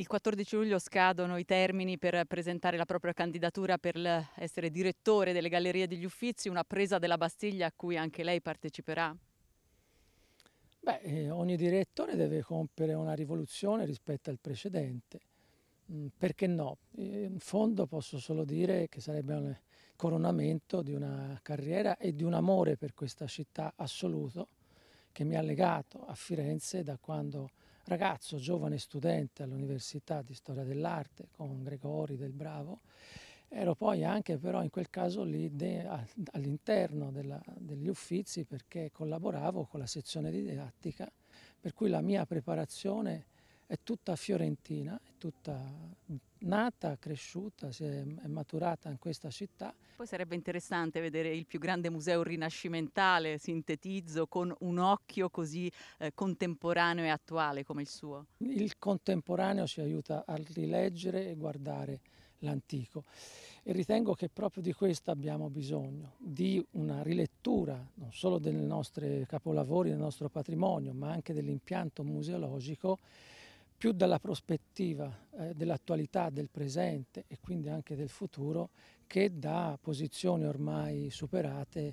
Il 14 luglio scadono i termini per presentare la propria candidatura per essere direttore delle Gallerie degli Uffizi, una presa della Bastiglia a cui anche lei parteciperà? Beh, eh, ogni direttore deve compiere una rivoluzione rispetto al precedente. Mm, perché no? Eh, in fondo posso solo dire che sarebbe un coronamento di una carriera e di un amore per questa città assoluto che mi ha legato a Firenze da quando ragazzo, giovane studente all'Università di Storia dell'Arte con Gregori del Bravo, ero poi anche però in quel caso lì all'interno degli uffizi perché collaboravo con la sezione didattica, per cui la mia preparazione è tutta fiorentina tutta nata, cresciuta, si è, maturata in questa città. Poi sarebbe interessante vedere il più grande museo rinascimentale, sintetizzo, con un occhio così eh, contemporaneo e attuale come il suo. Il contemporaneo ci aiuta a rileggere e guardare l'antico e ritengo che proprio di questo abbiamo bisogno, di una rilettura non solo dei nostri capolavori, del nostro patrimonio, ma anche dell'impianto museologico più dalla prospettiva eh, dell'attualità, del presente e quindi anche del futuro che da posizioni ormai superate